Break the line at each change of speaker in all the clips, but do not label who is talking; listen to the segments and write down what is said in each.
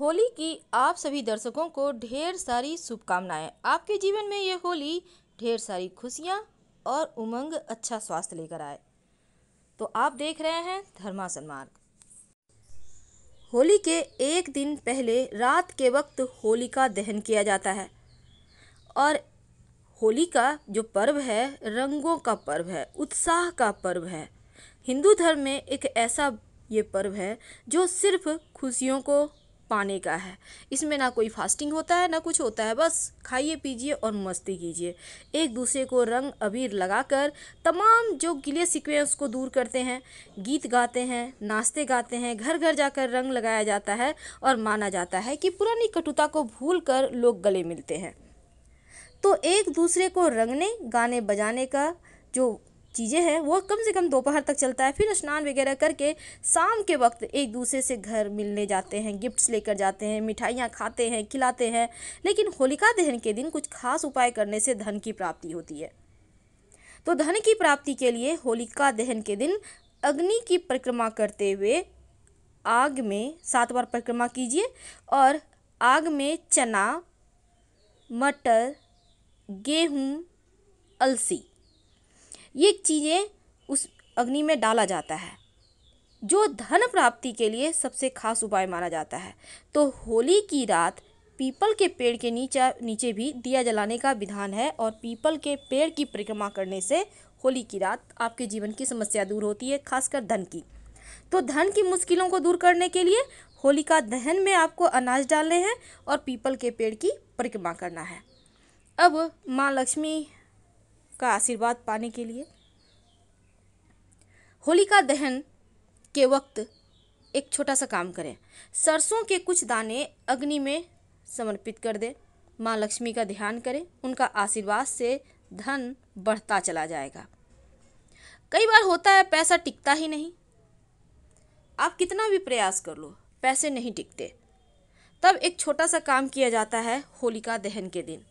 होली की आप सभी दर्शकों को ढेर सारी शुभकामनाएं आपके जीवन में ये होली ढेर सारी खुशियाँ और उमंग अच्छा स्वास्थ्य लेकर आए तो आप देख रहे हैं धर्मासन मार्ग होली के एक दिन पहले रात के वक्त होलिका दहन किया जाता है और होली का जो पर्व है रंगों का पर्व है उत्साह का पर्व है हिंदू धर्म में एक ऐसा ये पर्व है जो सिर्फ खुशियों को पाने का है इसमें ना कोई फास्टिंग होता है ना कुछ होता है बस खाइए पीजिए और मस्ती कीजिए एक दूसरे को रंग अबीर लगाकर तमाम जो गिले सिक्वेंस को दूर करते हैं गीत गाते हैं नाश्ते गाते हैं घर घर जाकर रंग लगाया जाता है और माना जाता है कि पुरानी कटुता को भूल कर लोग गले मिलते हैं तो एक दूसरे को रंगने गाने बजाने का जो चीज़ें हैं वह कम से कम दोपहर तक चलता है फिर स्नान वगैरह करके शाम के वक्त एक दूसरे से घर मिलने जाते हैं गिफ्ट्स लेकर जाते हैं मिठाइयाँ खाते हैं खिलाते हैं लेकिन होलिका दहन के दिन कुछ खास उपाय करने से धन की प्राप्ति होती है तो धन की प्राप्ति के लिए होलिका दहन के दिन अग्नि की परिक्रमा करते हुए आग में सात बार परिक्रमा कीजिए और आग में चना मटर गेहूँ अलसी ये चीज़ें उस अग्नि में डाला जाता है जो धन प्राप्ति के लिए सबसे खास उपाय माना जाता है तो होली की रात पीपल के पेड़ के नीचे नीचे भी दिया जलाने का विधान है और पीपल के पेड़ की परिक्रमा करने से होली की रात आपके जीवन की समस्या दूर होती है खासकर धन की तो धन की मुश्किलों को दूर करने के लिए होलिका दहन में आपको अनाज डालने हैं और पीपल के पेड़ की परिक्रमा करना है अब माँ लक्ष्मी का आशीर्वाद पाने के लिए होलिका दहन के वक्त एक छोटा सा काम करें सरसों के कुछ दाने अग्नि में समर्पित कर दें माँ लक्ष्मी का ध्यान करें उनका आशीर्वाद से धन बढ़ता चला जाएगा कई बार होता है पैसा टिकता ही नहीं आप कितना भी प्रयास कर लो पैसे नहीं टिकते तब एक छोटा सा काम किया जाता है होलिका दहन के दिन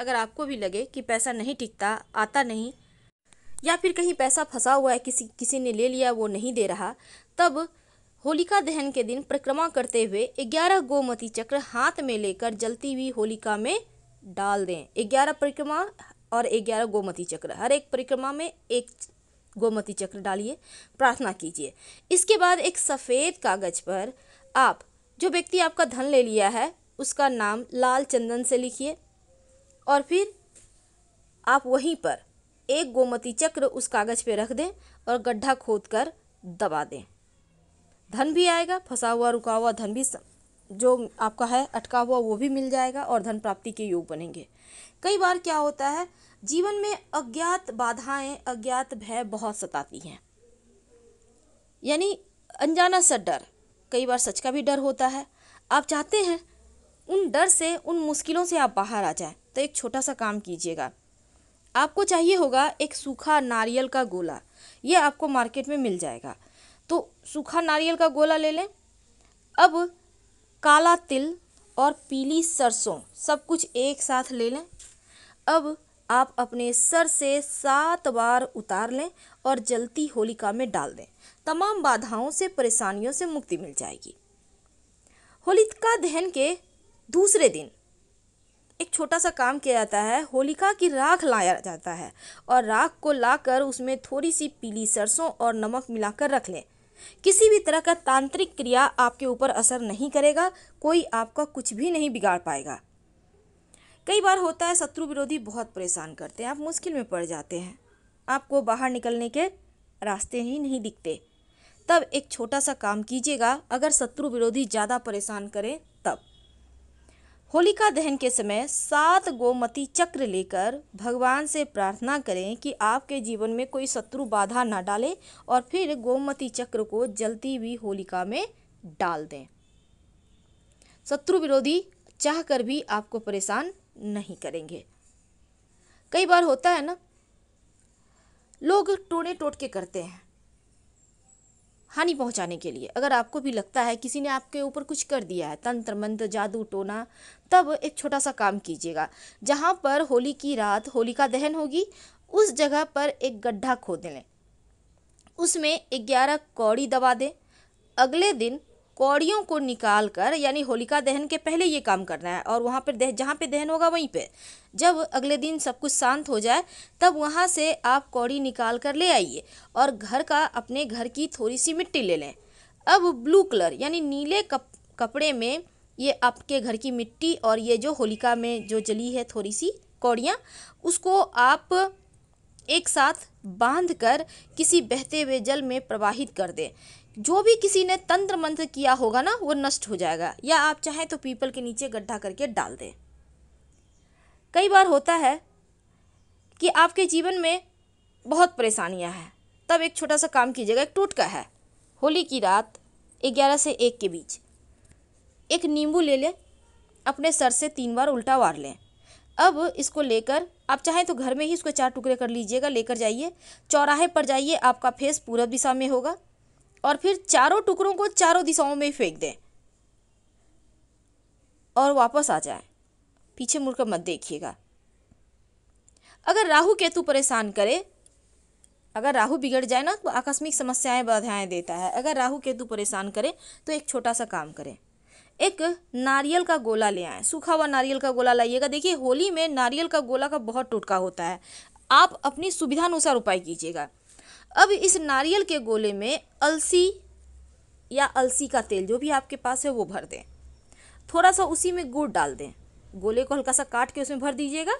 अगर आपको भी लगे कि पैसा नहीं टिकता आता नहीं या फिर कहीं पैसा फंसा हुआ है किसी किसी ने ले लिया वो नहीं दे रहा तब होलिका दहन के दिन परिक्रमा करते हुए ग्यारह गोमती चक्र हाथ में लेकर जलती हुई होलिका में डाल दें ग्यारह परिक्रमा और ग्यारह गोमती चक्र हर एक परिक्रमा में एक गोमती चक्र डालिए प्रार्थना कीजिए इसके बाद एक सफ़ेद कागज पर आप जो व्यक्ति आपका धन ले लिया है उसका नाम लाल चंदन से लिखिए और फिर आप वहीं पर एक गोमती चक्र उस कागज़ पे रख दें और गड्ढा खोद कर दबा दें धन भी आएगा फंसा हुआ रुका हुआ धन भी जो आपका है अटका हुआ वो भी मिल जाएगा और धन प्राप्ति के योग बनेंगे कई बार क्या होता है जीवन में अज्ञात बाधाएं अज्ञात भय बहुत सताती हैं यानी अनजाना सा डर कई बार सच का भी डर होता है आप चाहते हैं उन डर से उन मुश्किलों से आप बाहर आ जाएं एक छोटा सा काम कीजिएगा आपको चाहिए होगा एक सूखा नारियल का गोला ये आपको मार्केट में मिल जाएगा तो सूखा नारियल का गोला ले लें अब काला तिल और पीली सरसों सब कुछ एक साथ ले लें अब आप अपने सर से सात बार उतार लें और जलती होलिका में डाल दें तमाम बाधाओं से परेशानियों से मुक्ति मिल जाएगी होलिका दहन के दूसरे दिन एक छोटा सा काम किया जाता है होलिका की राख लाया जाता है और राख को लाकर उसमें थोड़ी सी पीली सरसों और नमक मिलाकर रख लें किसी भी तरह का तांत्रिक क्रिया आपके ऊपर असर नहीं करेगा कोई आपका कुछ भी नहीं बिगाड़ पाएगा कई बार होता है शत्रु विरोधी बहुत परेशान करते हैं आप मुश्किल में पड़ जाते हैं आपको बाहर निकलने के रास्ते ही नहीं दिखते तब एक छोटा सा काम कीजिएगा अगर शत्रु विरोधी ज़्यादा परेशान करें होलिका दहन के समय सात गोमती चक्र लेकर भगवान से प्रार्थना करें कि आपके जीवन में कोई शत्रु बाधा ना डाले और फिर गोमती चक्र को जलती हुई होलिका में डाल दें शत्रु विरोधी चाह कर भी आपको परेशान नहीं करेंगे कई बार होता है ना लोग टोने टोट के करते हैं हानि पहुंचाने के लिए अगर आपको भी लगता है किसी ने आपके ऊपर कुछ कर दिया है तंत्र मंत्र जादू टोना तब एक छोटा सा काम कीजिएगा जहाँ पर होली की रात होलिका दहन होगी उस जगह पर एक गड्ढा खोद लें उसमें ग्यारह कौड़ी दबा दें अगले दिन कौड़ियों को निकाल कर यानी होलिका दहन के पहले ये काम करना है और वहाँ पर दह जहाँ पर दहन होगा वहीं पे जब अगले दिन सब कुछ शांत हो जाए तब वहाँ से आप कौड़ी निकाल कर ले आइए और घर का अपने घर की थोड़ी सी मिट्टी ले लें अब ब्लू कलर यानी नीले कप कपड़े में ये आपके घर की मिट्टी और ये जो होलिका में जो जली है थोड़ी सी कौड़ियाँ उसको आप एक साथ बांध कर किसी बहते हुए जल में प्रवाहित कर दें जो भी किसी ने तंत्र मंत्र किया होगा ना वो नष्ट हो जाएगा या आप चाहें तो पीपल के नीचे गड्ढा करके डाल दें कई बार होता है कि आपके जीवन में बहुत परेशानियां हैं तब एक छोटा सा काम कीजिएगा एक टोटका है होली की रात ग्यारह से एक के बीच एक नींबू ले लें अपने सर से तीन बार उल्टा वार लें अब इसको लेकर आप चाहें तो घर में ही इसको चार टुकड़े कर लीजिएगा लेकर जाइए चौराहे पर जाइए आपका फेस पूरब दिशा में होगा और फिर चारों टुकड़ों को चारों दिशाओं में फेंक दें और वापस आ जाए पीछे मुड़कर मत देखिएगा अगर राहु केतु परेशान करे अगर राहु बिगड़ जाए ना तो आकस्मिक समस्याएं बाधाएं देता है अगर राहु केतु परेशान करे तो एक छोटा सा काम करें एक नारियल का गोला ले आएँ सूखा हुआ नारियल का गोला लाइएगा देखिए होली में नारियल का गोला का बहुत टुटका होता है आप अपनी सुविधानुसार उपाय कीजिएगा अब इस नारियल के गोले में अलसी या अलसी का तेल जो भी आपके पास है वो भर दें थोड़ा सा उसी में गुड़ डाल दें गोले को हल्का सा काट के उसमें भर दीजिएगा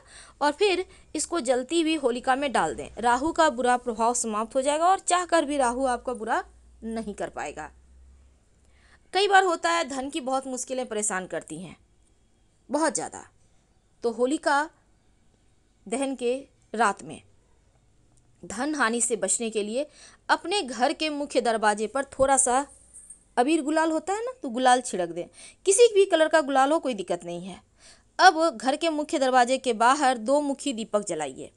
और फिर इसको जलती हुई होलिका में डाल दें राहु का बुरा प्रभाव समाप्त हो जाएगा और चाह कर भी राहु आपका बुरा नहीं कर पाएगा कई बार होता है धन की बहुत मुश्किलें परेशान करती हैं बहुत ज़्यादा तो होलिका दहन के रात में धन हानि से बचने के लिए अपने घर के मुख्य दरवाजे पर थोड़ा सा अबीर गुलाल होता है ना तो गुलाल छिड़क दें किसी भी कलर का गुलाल हो कोई दिक्कत नहीं है अब घर के मुख्य दरवाजे के बाहर दो मुखी दीपक जलाइए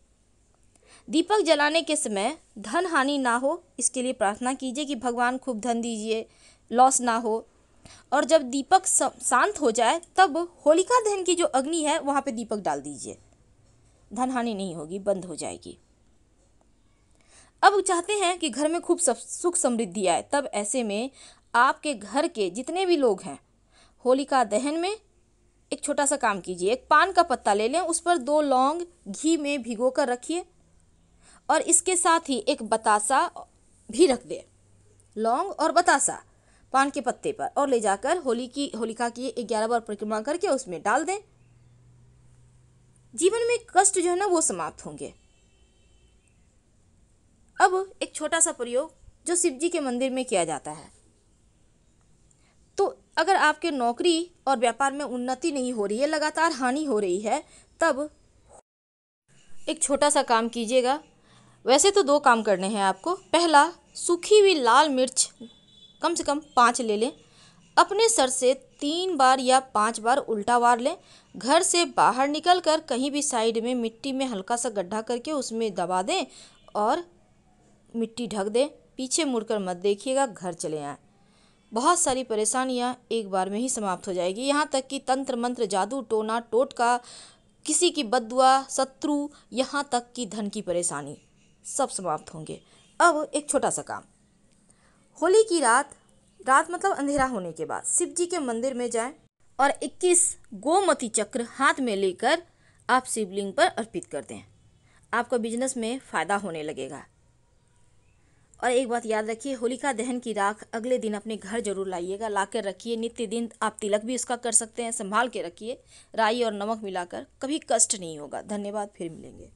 दीपक जलाने के समय धन हानि ना हो इसके लिए प्रार्थना कीजिए कि भगवान खूब धन दीजिए लॉस ना हो और जब दीपक शांत हो जाए तब होलिका दहन की जो अग्नि है वहाँ पे दीपक डाल दीजिए धन हानि नहीं होगी बंद हो जाएगी अब चाहते हैं कि घर में खूब सुख समृद्धि आए तब ऐसे में आपके घर के जितने भी लोग हैं होलिका दहन में एक छोटा सा काम कीजिए एक पान का पत्ता ले लें उस पर दो लौंग घी में भिगो कर रखिए और इसके साथ ही एक बतासा भी रख दें लौंग और बतासा पान के पत्ते पर और ले जाकर होली की होलिका की ग्यारह बार परिक्रमा करके उसमें डाल दें जीवन में कष्ट जो है ना वो समाप्त होंगे अब एक छोटा सा प्रयोग जो शिव जी के मंदिर में किया जाता है तो अगर आपके नौकरी और व्यापार में उन्नति नहीं हो रही है लगातार हानि हो रही है तब एक छोटा सा काम कीजिएगा वैसे तो दो काम करने हैं आपको पहला सूखी हुई लाल मिर्च कम से कम पाँच ले लें अपने सर से तीन बार या पाँच बार उल्टा वार लें घर से बाहर निकल कर कहीं भी साइड में मिट्टी में हल्का सा गड्ढा करके उसमें दबा दें और मिट्टी ढक दें पीछे मुड़कर मत देखिएगा घर चले आए बहुत सारी परेशानियाँ एक बार में ही समाप्त हो जाएगी यहाँ तक कि तंत्र मंत्र जादू टोना टोटका किसी की बदुआ शत्रु यहाँ तक कि धन की परेशानी सब समाप्त होंगे अब एक छोटा सा काम होली की रात रात मतलब अंधेरा होने के बाद शिव जी के मंदिर में जाएं और 21 गोमती चक्र हाथ में लेकर आप शिवलिंग पर अर्पित कर दें आपका बिजनेस में फ़ायदा होने लगेगा और एक बात याद रखिए होलिका दहन की राख अगले दिन अपने घर जरूर लाइएगा ला कर रखिए नित्य दिन आप तिलक भी उसका कर सकते हैं संभाल के रखिए राई और नमक मिलाकर कभी कष्ट नहीं होगा धन्यवाद फिर मिलेंगे